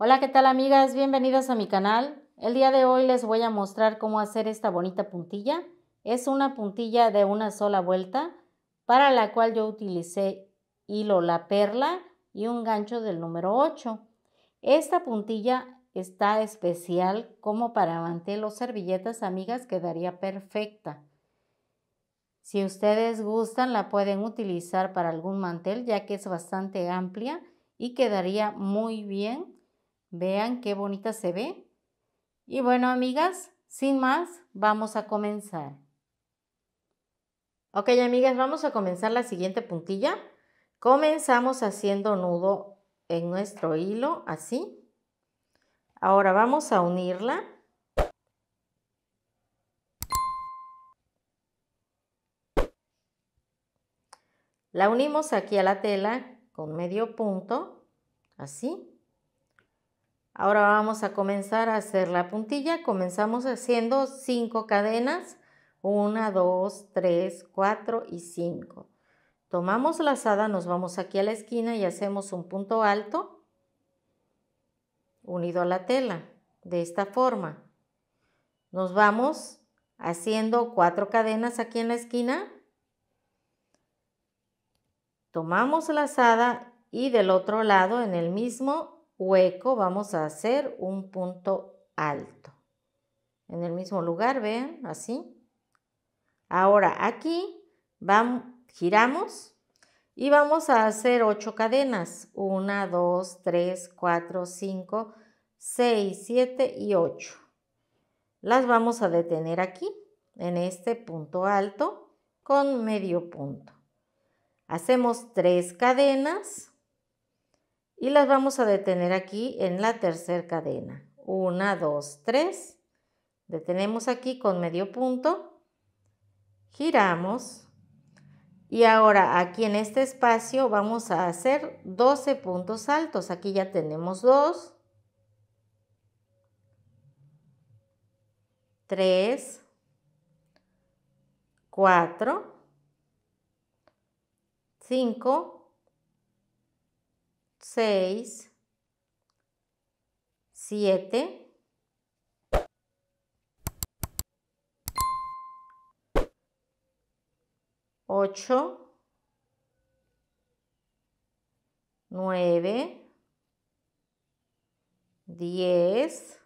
Hola, ¿qué tal amigas? bienvenidos a mi canal. El día de hoy les voy a mostrar cómo hacer esta bonita puntilla. Es una puntilla de una sola vuelta para la cual yo utilicé hilo la perla y un gancho del número 8. Esta puntilla está especial como para mantel o servilletas amigas quedaría perfecta. Si ustedes gustan la pueden utilizar para algún mantel ya que es bastante amplia y quedaría muy bien Vean qué bonita se ve. Y bueno, amigas, sin más, vamos a comenzar. Ok, amigas, vamos a comenzar la siguiente puntilla. Comenzamos haciendo nudo en nuestro hilo, así. Ahora vamos a unirla. La unimos aquí a la tela con medio punto, así. Ahora vamos a comenzar a hacer la puntilla. Comenzamos haciendo cinco cadenas. 1, 2, 3, 4 y 5. Tomamos lazada, nos vamos aquí a la esquina y hacemos un punto alto unido a la tela, de esta forma. Nos vamos haciendo cuatro cadenas aquí en la esquina. Tomamos lazada y del otro lado en el mismo hueco vamos a hacer un punto alto. En el mismo lugar, vean, así. Ahora aquí vamos, giramos y vamos a hacer 8 cadenas. 1, 2, 3, 4, 5, 6, 7 y 8. Las vamos a detener aquí, en este punto alto, con medio punto. Hacemos 3 cadenas y las vamos a detener aquí en la tercera cadena. 1, 2, 3 Detenemos aquí con medio punto. Giramos. Y ahora aquí en este espacio vamos a hacer 12 puntos altos. Aquí ya tenemos 2, 3, 4, 5, 6, 7, 8, 9, 10,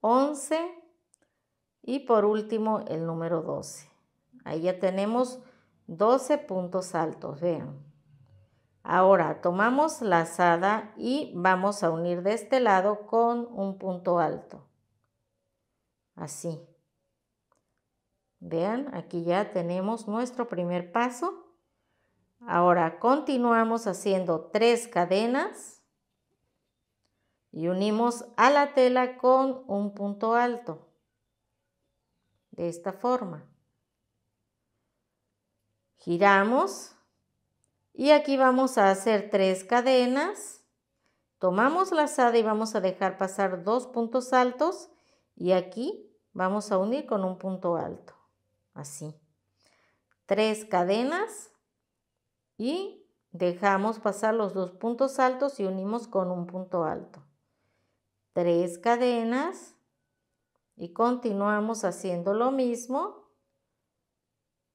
11 y por último el número 12. Ahí ya tenemos 12 puntos altos, vean. Ahora tomamos la lazada y vamos a unir de este lado con un punto alto. Así. Vean, aquí ya tenemos nuestro primer paso. Ahora continuamos haciendo tres cadenas y unimos a la tela con un punto alto. De esta forma. Giramos y aquí vamos a hacer tres cadenas. Tomamos la lazada y vamos a dejar pasar dos puntos altos y aquí vamos a unir con un punto alto. Así. Tres cadenas y dejamos pasar los dos puntos altos y unimos con un punto alto. Tres cadenas y continuamos haciendo lo mismo.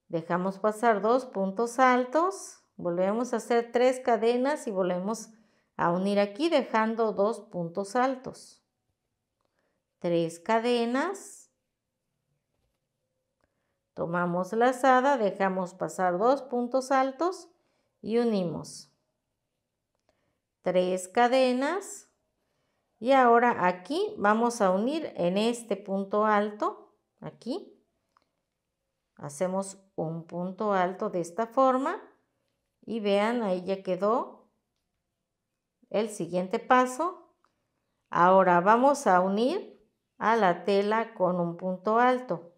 Dejamos pasar dos puntos altos Volvemos a hacer tres cadenas y volvemos a unir aquí dejando dos puntos altos. Tres cadenas. Tomamos la lazada, dejamos pasar dos puntos altos y unimos. Tres cadenas. Y ahora aquí vamos a unir en este punto alto, aquí. Hacemos un punto alto de esta forma y vean, ahí ya quedó el siguiente paso. Ahora vamos a unir a la tela con un punto alto,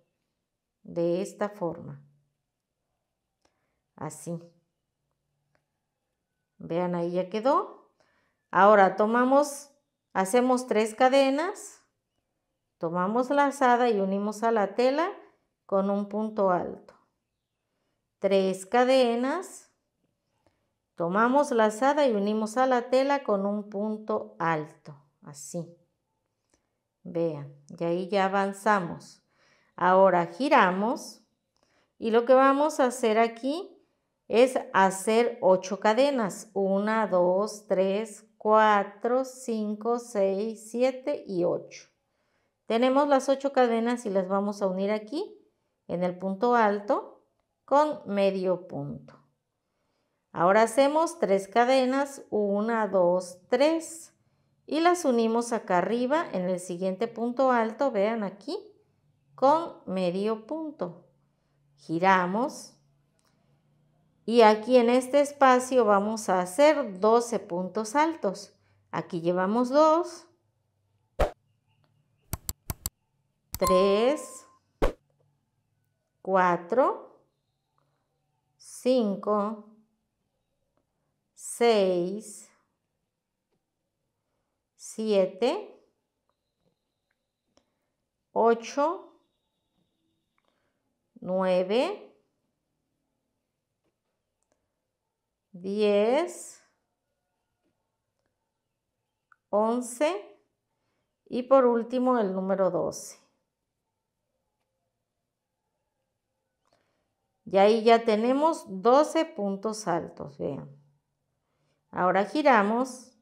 de esta forma. Así. Vean, ahí ya quedó. Ahora tomamos, hacemos tres cadenas, tomamos la asada y unimos a la tela con un punto alto. Tres cadenas Tomamos la lazada y unimos a la tela con un punto alto, así. Vean, y ahí ya avanzamos. Ahora giramos y lo que vamos a hacer aquí es hacer ocho cadenas. 1, dos tres 4, 5, 6, siete y 8. Tenemos las ocho cadenas y las vamos a unir aquí en el punto alto con medio punto. Ahora hacemos tres cadenas, 1, 2, 3 y las unimos acá arriba en el siguiente punto alto, vean aquí, con medio punto. Giramos. Y aquí en este espacio vamos a hacer 12 puntos altos. Aquí llevamos 2, 3, 4, 5, 6, 7, 8, 9, 10, 11 y por último el número 12. Y ahí ya tenemos 12 puntos altos, vean. Ahora giramos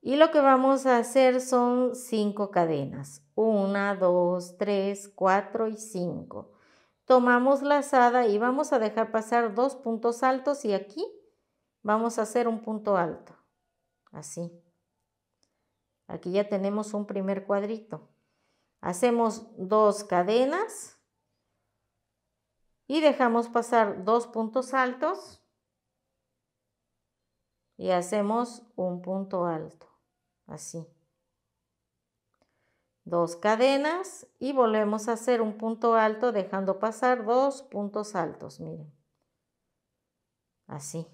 y lo que vamos a hacer son cinco cadenas. 1, 2, 3, 4 y 5 Tomamos lazada y vamos a dejar pasar dos puntos altos y aquí vamos a hacer un punto alto. Así. Aquí ya tenemos un primer cuadrito. Hacemos dos cadenas y dejamos pasar dos puntos altos y hacemos un punto alto, así. Dos cadenas y volvemos a hacer un punto alto dejando pasar dos puntos altos, miren. Así.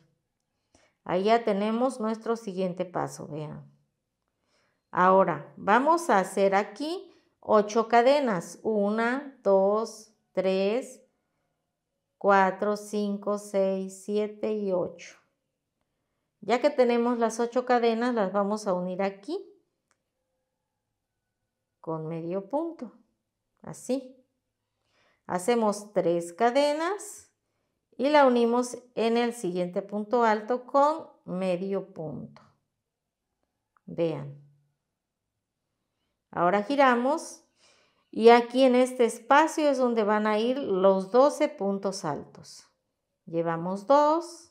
Ahí ya tenemos nuestro siguiente paso, vean. Ahora, vamos a hacer aquí ocho cadenas. Una, dos, tres, cuatro, cinco, seis, siete y ocho. Ya que tenemos las ocho cadenas, las vamos a unir aquí con medio punto, así. Hacemos tres cadenas y la unimos en el siguiente punto alto con medio punto. Vean. Ahora giramos y aquí en este espacio es donde van a ir los 12 puntos altos. Llevamos dos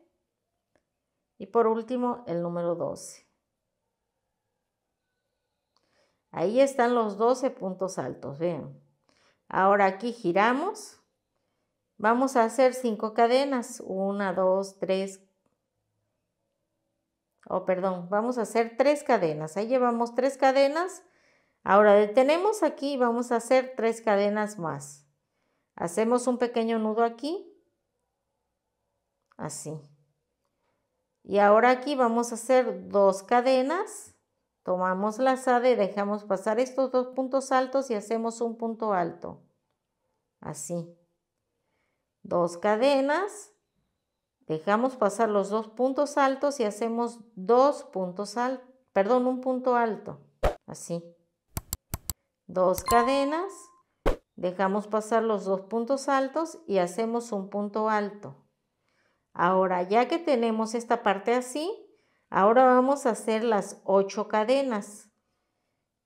y por último, el número 12. Ahí están los 12 puntos altos, vean. Ahora aquí giramos. Vamos a hacer 5 cadenas. 1, 2, 3. Oh, perdón, vamos a hacer 3 cadenas. Ahí llevamos 3 cadenas. Ahora detenemos aquí y vamos a hacer 3 cadenas más. Hacemos un pequeño nudo aquí. Así. Y ahora aquí vamos a hacer dos cadenas. Tomamos la lazada y dejamos pasar estos dos puntos altos y hacemos un punto alto. Así. Dos cadenas. Dejamos pasar los dos puntos altos y hacemos dos puntos altos. Perdón, un punto alto. Así. Dos cadenas. Dejamos pasar los dos puntos altos y hacemos un punto alto. Ahora, ya que tenemos esta parte así, ahora vamos a hacer las 8 cadenas.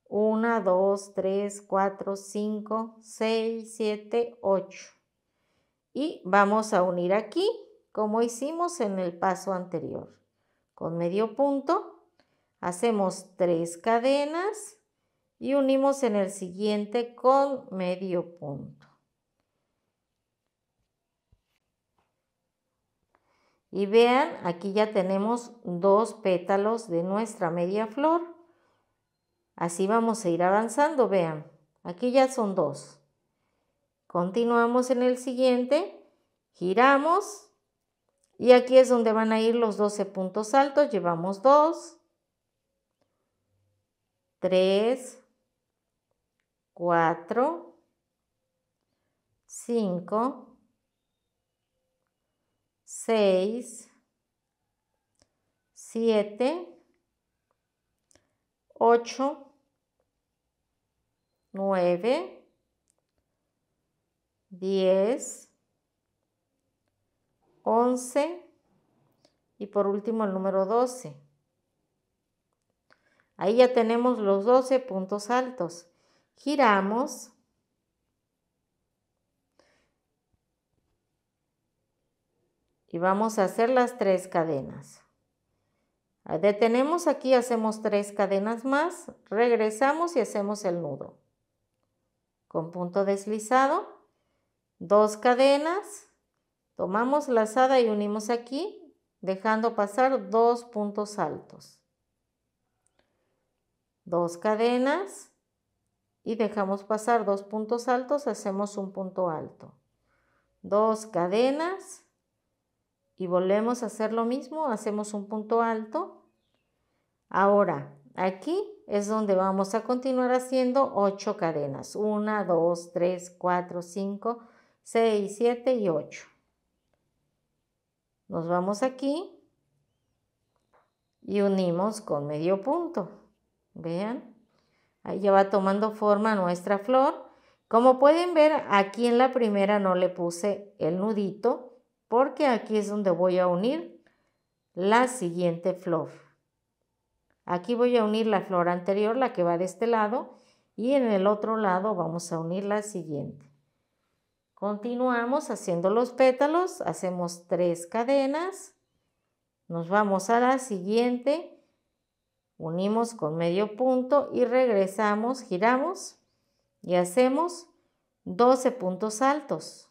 1, 2, 3, 4, 5, 6, 7, 8. Y vamos a unir aquí, como hicimos en el paso anterior. Con medio punto, hacemos 3 cadenas y unimos en el siguiente con medio punto. Y vean, aquí ya tenemos dos pétalos de nuestra media flor. Así vamos a ir avanzando, vean. Aquí ya son dos. Continuamos en el siguiente, giramos y aquí es donde van a ir los 12 puntos altos. Llevamos dos, tres, cuatro, cinco, 6, 7, 8, 9, 10, 11 y por último el número 12. Ahí ya tenemos los 12 puntos altos. Giramos Y vamos a hacer las tres cadenas. Ah, detenemos aquí, hacemos tres cadenas más, regresamos y hacemos el nudo. Con punto deslizado, dos cadenas, tomamos lazada y unimos aquí, dejando pasar dos puntos altos. Dos cadenas y dejamos pasar dos puntos altos, hacemos un punto alto. Dos cadenas y volvemos a hacer lo mismo, hacemos un punto alto. Ahora, aquí es donde vamos a continuar haciendo 8 cadenas. 1, 2, 3, 4, 5, 6, 7 y 8. Nos vamos aquí y unimos con medio punto. Vean, ahí ya va tomando forma nuestra flor. Como pueden ver, aquí en la primera no le puse el nudito, porque aquí es donde voy a unir la siguiente flor. Aquí voy a unir la flor anterior, la que va de este lado, y en el otro lado vamos a unir la siguiente. Continuamos haciendo los pétalos, hacemos tres cadenas, nos vamos a la siguiente, unimos con medio punto y regresamos, giramos y hacemos 12 puntos altos.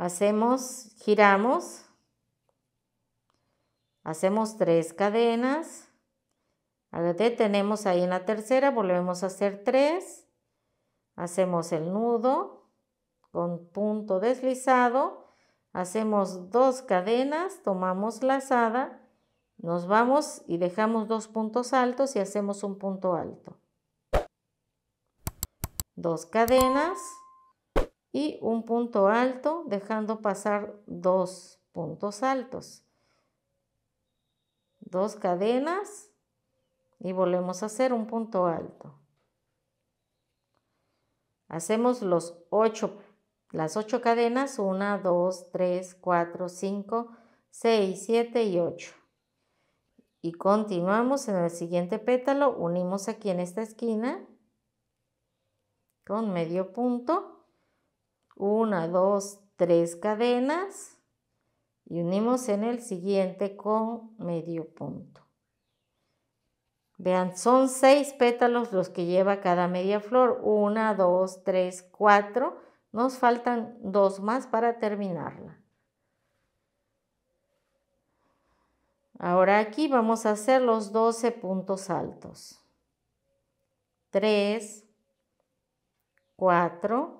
Hacemos, giramos, hacemos tres cadenas, tenemos ahí en la tercera, volvemos a hacer tres, hacemos el nudo con punto deslizado, hacemos dos cadenas, tomamos lazada, nos vamos y dejamos dos puntos altos y hacemos un punto alto. Dos cadenas, y un punto alto dejando pasar dos puntos altos. Dos cadenas y volvemos a hacer un punto alto. Hacemos los ocho, las ocho cadenas, 1, 2, 3, 4, 5, 6, 7 y 8. Y continuamos en el siguiente pétalo, unimos aquí en esta esquina con medio punto 1, 2, 3 cadenas y unimos en el siguiente con medio punto. Vean, son 6 pétalos los que lleva cada media flor. 1, 2, 3, 4. Nos faltan 2 más para terminarla. Ahora aquí vamos a hacer los 12 puntos altos. 3, 4,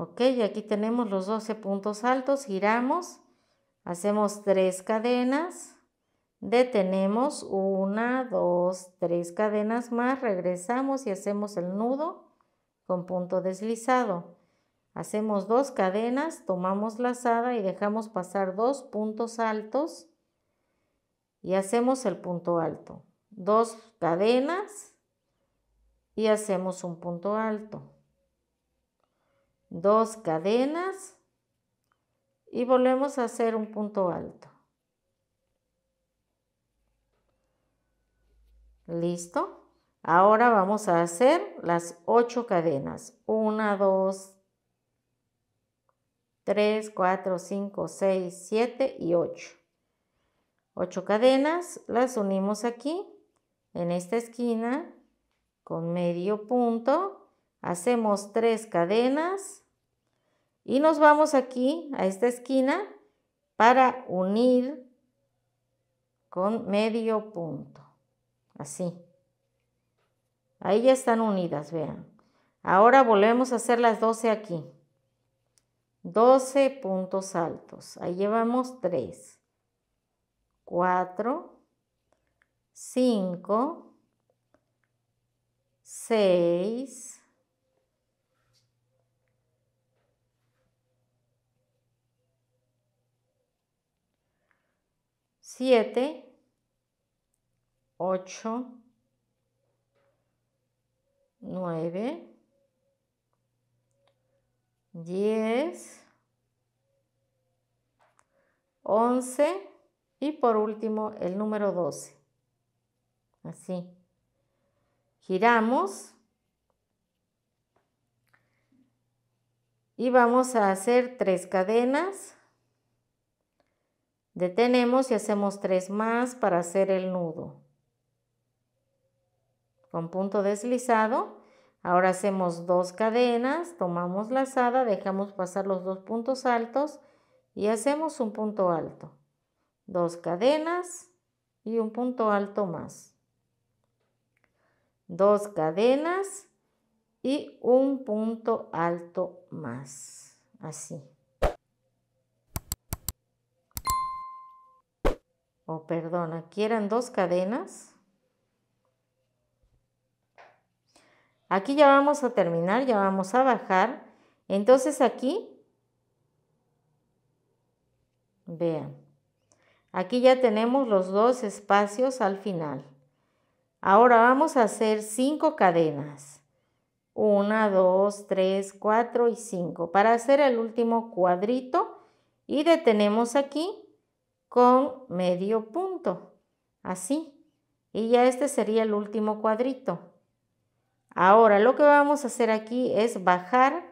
Ok, y aquí tenemos los 12 puntos altos, giramos, hacemos tres cadenas, detenemos una, dos, tres cadenas más, regresamos y hacemos el nudo con punto deslizado. Hacemos dos cadenas, tomamos lazada y dejamos pasar dos puntos altos y hacemos el punto alto. Dos cadenas y hacemos un punto alto dos cadenas y volvemos a hacer un punto alto. Listo. Ahora vamos a hacer las ocho cadenas. Una, dos, tres, cuatro, cinco, seis, siete y ocho. Ocho cadenas las unimos aquí en esta esquina con medio punto Hacemos tres cadenas y nos vamos aquí a esta esquina para unir con medio punto. Así. Ahí ya están unidas, vean. Ahora volvemos a hacer las 12 aquí. 12 puntos altos. Ahí llevamos 3, 4, 5, 6, 7, 8, 9, 10, 11 y por último el número 12. Así. Giramos. Y vamos a hacer tres cadenas. Detenemos y hacemos tres más para hacer el nudo. Con punto deslizado, ahora hacemos dos cadenas, tomamos lazada, dejamos pasar los dos puntos altos y hacemos un punto alto. Dos cadenas y un punto alto más. Dos cadenas y un punto alto más. Así. o perdón, aquí eran dos cadenas. Aquí ya vamos a terminar, ya vamos a bajar. Entonces aquí, vean, aquí ya tenemos los dos espacios al final. Ahora vamos a hacer cinco cadenas. una, dos, tres, cuatro y cinco para hacer el último cuadrito y detenemos aquí con medio punto, así. Y ya este sería el último cuadrito. Ahora lo que vamos a hacer aquí es bajar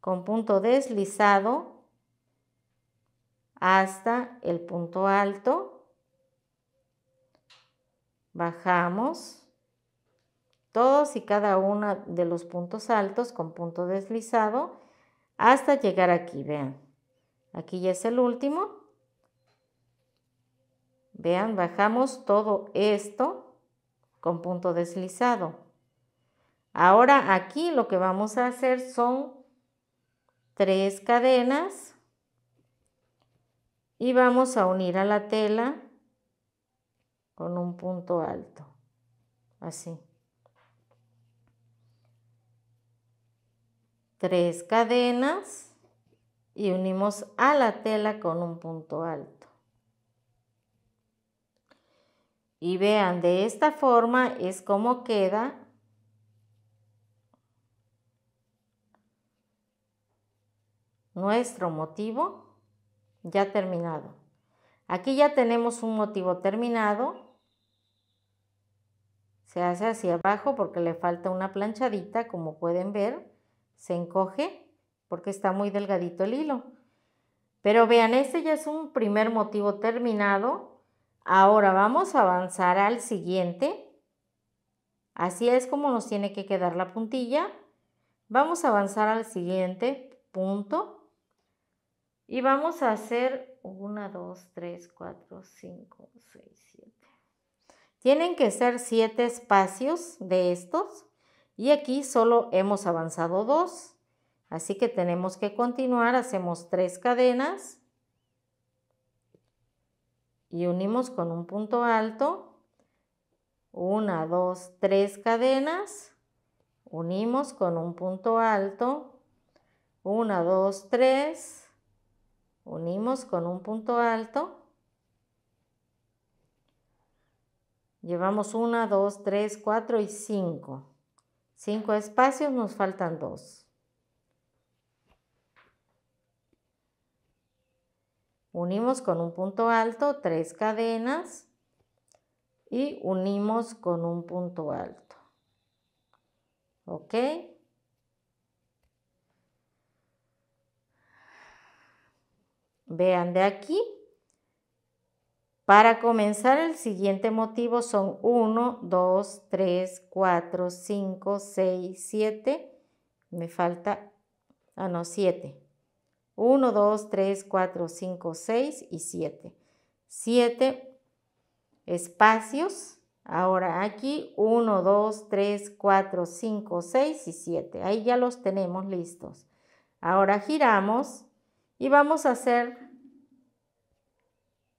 con punto deslizado hasta el punto alto. Bajamos todos y cada uno de los puntos altos con punto deslizado hasta llegar aquí, vean. Aquí ya es el último Vean, bajamos todo esto con punto deslizado. Ahora aquí lo que vamos a hacer son tres cadenas y vamos a unir a la tela con un punto alto, así. Tres cadenas y unimos a la tela con un punto alto. Y vean, de esta forma es como queda nuestro motivo ya terminado. Aquí ya tenemos un motivo terminado. Se hace hacia abajo porque le falta una planchadita, como pueden ver. Se encoge porque está muy delgadito el hilo. Pero vean, este ya es un primer motivo terminado Ahora vamos a avanzar al siguiente. Así es como nos tiene que quedar la puntilla. Vamos a avanzar al siguiente punto. Y vamos a hacer 1, 2, 3, 4, 5, 6, 7. Tienen que ser 7 espacios de estos. Y aquí solo hemos avanzado 2. Así que tenemos que continuar. Hacemos 3 cadenas y unimos con un punto alto, una, dos, tres cadenas, unimos con un punto alto, una, dos, tres, unimos con un punto alto, llevamos una, dos, tres, cuatro y cinco. Cinco espacios, nos faltan dos. unimos con un punto alto tres cadenas y unimos con un punto alto. ¿Ok? Vean de aquí. Para comenzar el siguiente motivo son 1, 2, 3, 4, 5, 6, 7. Me falta, ah no, 7. 1, 2, 3, 4, 5, 6 y 7. 7 espacios. Ahora aquí 1, 2, 3, 4, 5, 6 y 7. Ahí ya los tenemos listos. Ahora giramos y vamos a hacer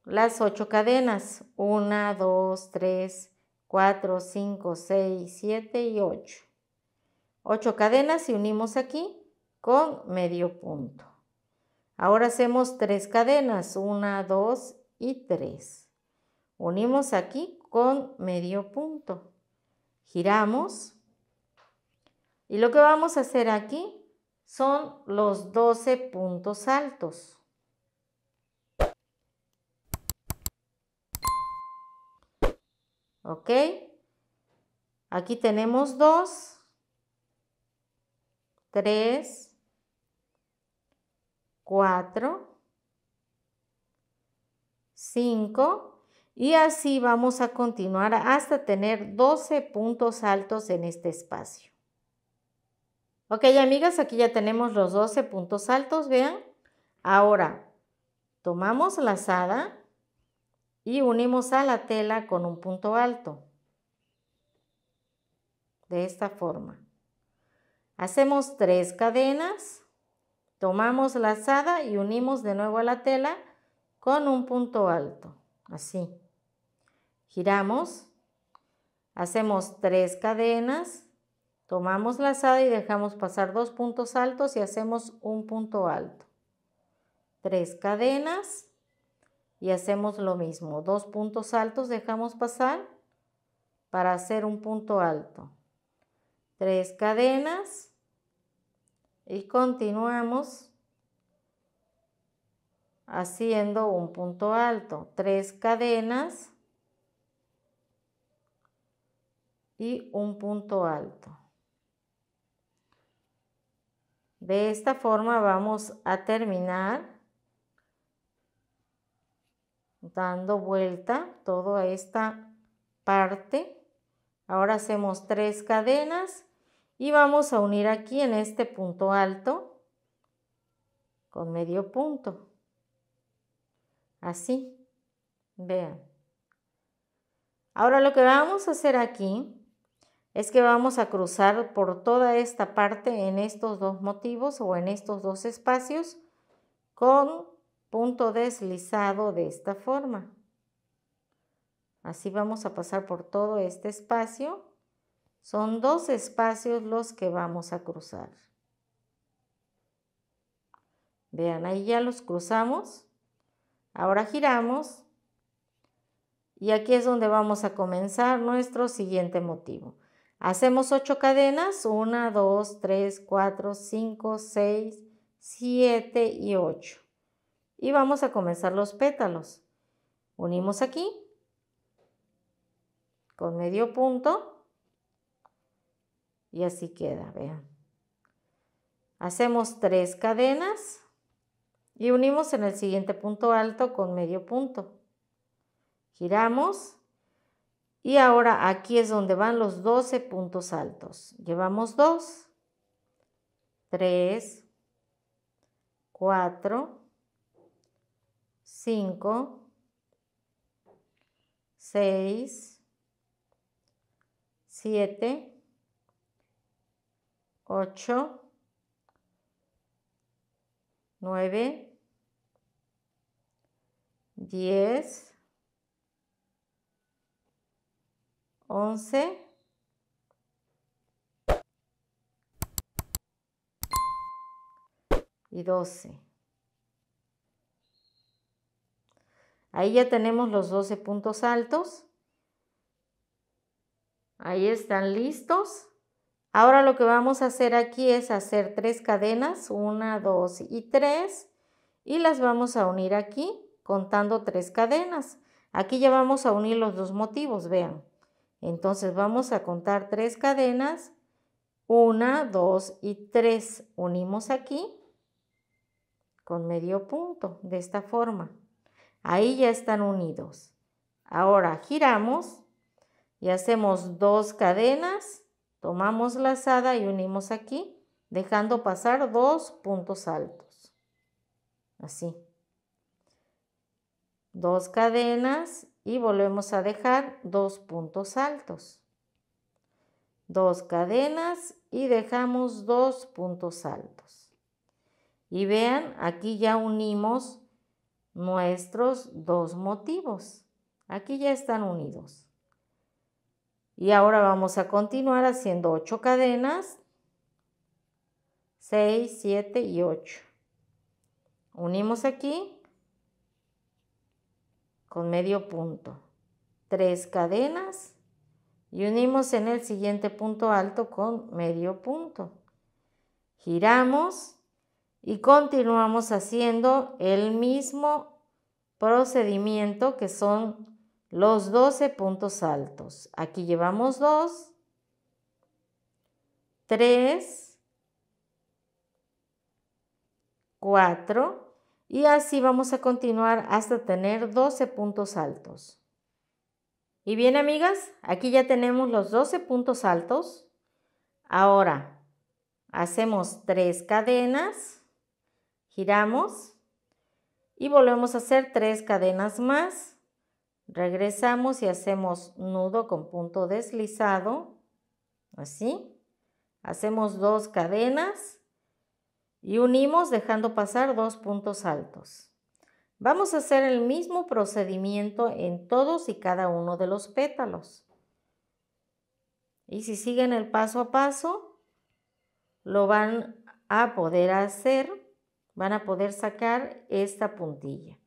las 8 cadenas. 1, 2, 3, 4, 5, 6, 7 y 8. 8 cadenas y unimos aquí con medio punto. Ahora hacemos tres cadenas, una, dos y tres. Unimos aquí con medio punto. Giramos. Y lo que vamos a hacer aquí son los 12 puntos altos. ¿Ok? Aquí tenemos dos, tres. 4, 5 y así vamos a continuar hasta tener 12 puntos altos en este espacio. Ok, amigas, aquí ya tenemos los 12 puntos altos, vean. Ahora, tomamos lazada y unimos a la tela con un punto alto. De esta forma. Hacemos tres cadenas Tomamos la lazada y unimos de nuevo a la tela con un punto alto, así. Giramos, hacemos tres cadenas, tomamos lazada y dejamos pasar dos puntos altos y hacemos un punto alto. Tres cadenas y hacemos lo mismo, dos puntos altos dejamos pasar para hacer un punto alto. Tres cadenas y continuamos haciendo un punto alto, tres cadenas y un punto alto. De esta forma vamos a terminar dando vuelta toda esta parte. Ahora hacemos tres cadenas y vamos a unir aquí en este punto alto con medio punto. Así, vean. Ahora lo que vamos a hacer aquí es que vamos a cruzar por toda esta parte en estos dos motivos o en estos dos espacios con punto deslizado de esta forma. Así vamos a pasar por todo este espacio son dos espacios los que vamos a cruzar. Vean, ahí ya los cruzamos. Ahora giramos. Y aquí es donde vamos a comenzar nuestro siguiente motivo. Hacemos ocho cadenas, Una, dos, tres, cuatro, cinco, seis, siete y ocho. Y vamos a comenzar los pétalos. Unimos aquí con medio punto y así queda, vean. Hacemos tres cadenas y unimos en el siguiente punto alto con medio punto. Giramos y ahora aquí es donde van los 12 puntos altos. Llevamos 2, 3, 4, 5, 6, 7, 8, 9, 10, 11, y 12. Ahí ya tenemos los 12 puntos altos. Ahí están listos. Ahora lo que vamos a hacer aquí es hacer tres cadenas, una, dos y tres, y las vamos a unir aquí contando tres cadenas. Aquí ya vamos a unir los dos motivos, vean. Entonces vamos a contar tres cadenas, una, dos y tres. Unimos aquí con medio punto, de esta forma. Ahí ya están unidos. Ahora giramos y hacemos dos cadenas Tomamos la lazada y unimos aquí, dejando pasar dos puntos altos. Así. Dos cadenas y volvemos a dejar dos puntos altos. Dos cadenas y dejamos dos puntos altos. Y vean, aquí ya unimos nuestros dos motivos. Aquí ya están unidos. Y ahora vamos a continuar haciendo 8 cadenas. 6, 7 y 8. Unimos aquí con medio punto. 3 cadenas y unimos en el siguiente punto alto con medio punto. Giramos y continuamos haciendo el mismo procedimiento que son los 12 puntos altos. Aquí llevamos 2, 3, 4 y así vamos a continuar hasta tener 12 puntos altos. Y bien amigas, aquí ya tenemos los 12 puntos altos. Ahora hacemos 3 cadenas, giramos y volvemos a hacer 3 cadenas más Regresamos y hacemos nudo con punto deslizado, así. Hacemos dos cadenas y unimos dejando pasar dos puntos altos. Vamos a hacer el mismo procedimiento en todos y cada uno de los pétalos. Y si siguen el paso a paso, lo van a poder hacer, van a poder sacar esta puntilla.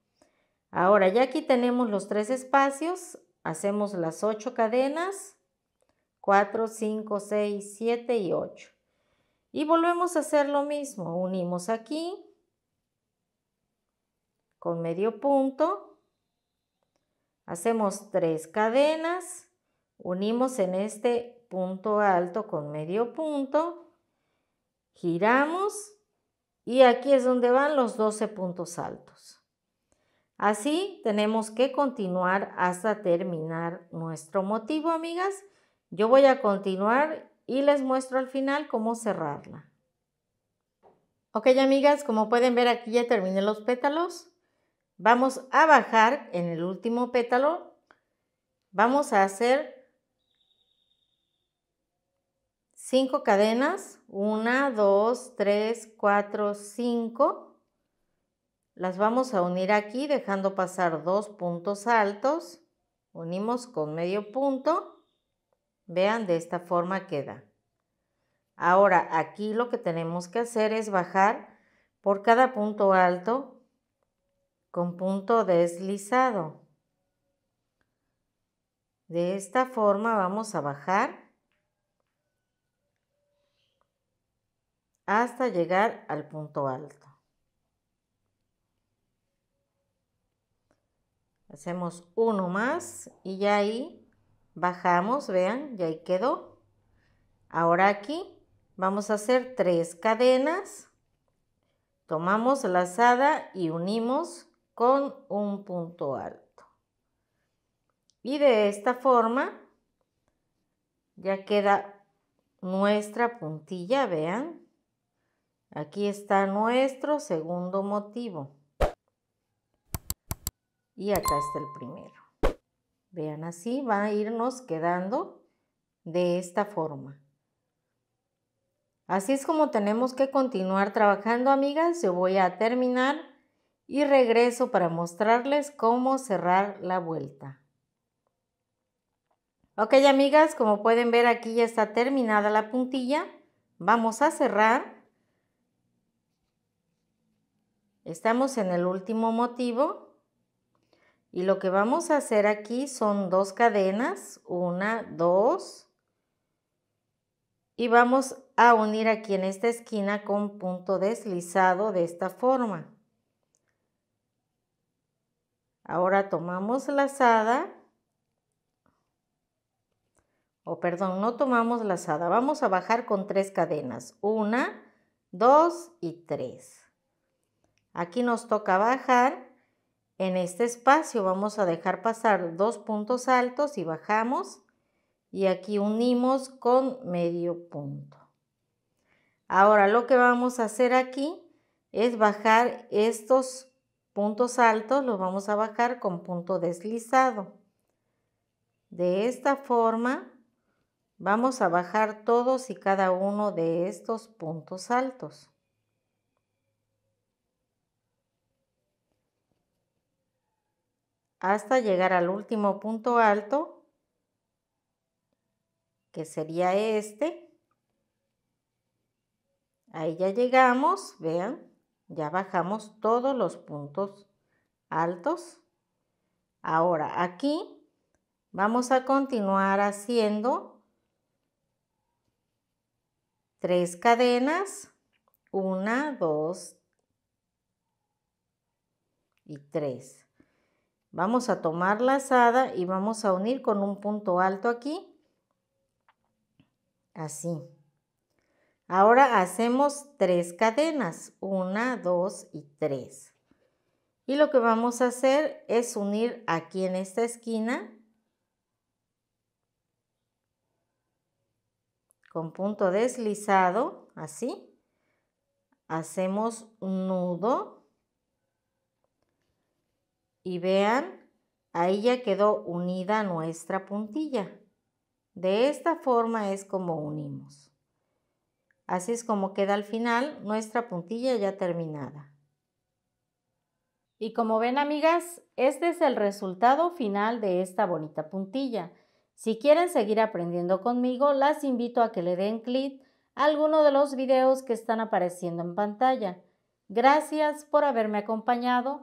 Ahora, ya aquí tenemos los tres espacios, hacemos las ocho cadenas, 4, 5, 6, 7 y 8. Y volvemos a hacer lo mismo, unimos aquí con medio punto, hacemos tres cadenas, unimos en este punto alto con medio punto, giramos y aquí es donde van los 12 puntos altos. Así tenemos que continuar hasta terminar nuestro motivo, amigas. Yo voy a continuar y les muestro al final cómo cerrarla. Ok, amigas, como pueden ver aquí ya terminé los pétalos. Vamos a bajar en el último pétalo. Vamos a hacer 5 cadenas. 1, 2, 3, 4, 5. Las vamos a unir aquí dejando pasar dos puntos altos. Unimos con medio punto. Vean, de esta forma queda. Ahora aquí lo que tenemos que hacer es bajar por cada punto alto con punto deslizado. De esta forma vamos a bajar hasta llegar al punto alto. Hacemos uno más y ya ahí bajamos, vean, ya ahí quedó. Ahora aquí vamos a hacer tres cadenas. Tomamos lazada y unimos con un punto alto. Y de esta forma ya queda nuestra puntilla, vean. Aquí está nuestro segundo motivo y acá está el primero. Vean, así va a irnos quedando de esta forma. Así es como tenemos que continuar trabajando, amigas. Yo voy a terminar y regreso para mostrarles cómo cerrar la vuelta. Ok, amigas, como pueden ver aquí ya está terminada la puntilla. Vamos a cerrar. Estamos en el último motivo. Y lo que vamos a hacer aquí son dos cadenas, una, dos, y vamos a unir aquí en esta esquina con punto deslizado de esta forma. Ahora tomamos lazada, o perdón, no tomamos lazada, vamos a bajar con tres cadenas, una, dos y tres. Aquí nos toca bajar en este espacio vamos a dejar pasar dos puntos altos y bajamos y aquí unimos con medio punto. Ahora lo que vamos a hacer aquí es bajar estos puntos altos, los vamos a bajar con punto deslizado. De esta forma vamos a bajar todos y cada uno de estos puntos altos. hasta llegar al último punto alto, que sería este. Ahí ya llegamos, vean, ya bajamos todos los puntos altos. Ahora aquí vamos a continuar haciendo tres cadenas, una, dos y tres. Vamos a tomar la lazada y vamos a unir con un punto alto aquí. Así. Ahora hacemos tres cadenas, una, dos y tres. Y lo que vamos a hacer es unir aquí en esta esquina con punto deslizado, así. Hacemos un nudo y vean, ahí ya quedó unida nuestra puntilla. De esta forma es como unimos. Así es como queda al final nuestra puntilla ya terminada. Y como ven amigas, este es el resultado final de esta bonita puntilla. Si quieren seguir aprendiendo conmigo, las invito a que le den clic a alguno de los videos que están apareciendo en pantalla. Gracias por haberme acompañado.